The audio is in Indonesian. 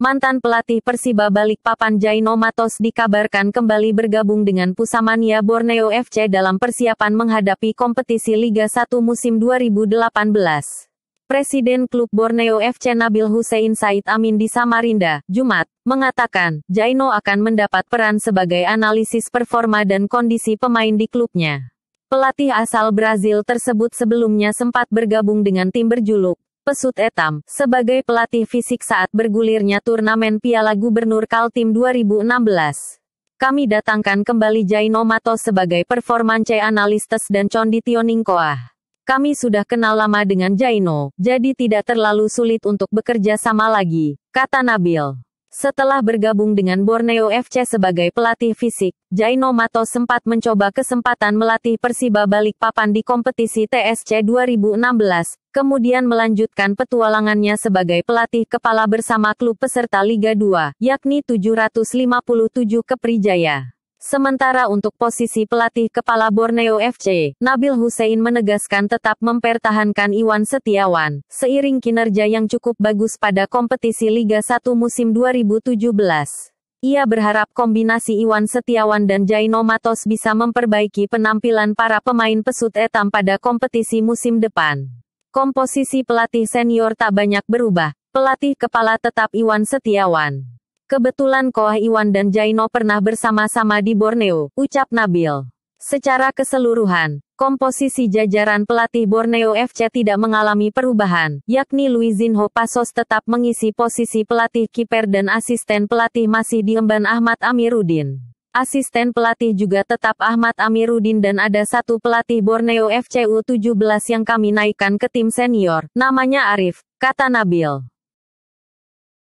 Mantan pelatih Persiba Balikpapan Jaino Matos dikabarkan kembali bergabung dengan Pusamania Borneo FC dalam persiapan menghadapi kompetisi Liga 1 musim 2018. Presiden klub Borneo FC Nabil Hussein Said Amin di Samarinda, Jumat, mengatakan, Jaino akan mendapat peran sebagai analisis performa dan kondisi pemain di klubnya. Pelatih asal Brazil tersebut sebelumnya sempat bergabung dengan tim berjuluk pesut etam, sebagai pelatih fisik saat bergulirnya turnamen Piala Gubernur Kaltim 2016 kami datangkan kembali Jaino Mato sebagai performance analistes dan Condi Tioningkoah. Kami sudah kenal lama dengan Jaino, jadi tidak terlalu sulit untuk bekerja sama lagi, kata Nabil. Setelah bergabung dengan Borneo FC sebagai pelatih fisik, Jaino Mato sempat mencoba kesempatan melatih Persiba Balikpapan di kompetisi TSC 2016, kemudian melanjutkan petualangannya sebagai pelatih kepala bersama klub peserta Liga 2, yakni 757 Keprijaya. Sementara untuk posisi pelatih kepala Borneo FC, Nabil Hussein menegaskan tetap mempertahankan Iwan Setiawan, seiring kinerja yang cukup bagus pada kompetisi Liga 1 musim 2017. Ia berharap kombinasi Iwan Setiawan dan Jaino Matos bisa memperbaiki penampilan para pemain pesut etam pada kompetisi musim depan. Komposisi pelatih senior tak banyak berubah, pelatih kepala tetap Iwan Setiawan. Kebetulan Koh Iwan dan Jaino pernah bersama-sama di Borneo, ucap Nabil. Secara keseluruhan, komposisi jajaran pelatih Borneo FC tidak mengalami perubahan, yakni Luizinho Pasos tetap mengisi posisi pelatih kiper dan asisten pelatih masih diemban Ahmad Amiruddin. Asisten pelatih juga tetap Ahmad Amiruddin dan ada satu pelatih Borneo FC U17 yang kami naikkan ke tim senior, namanya Arif, kata Nabil.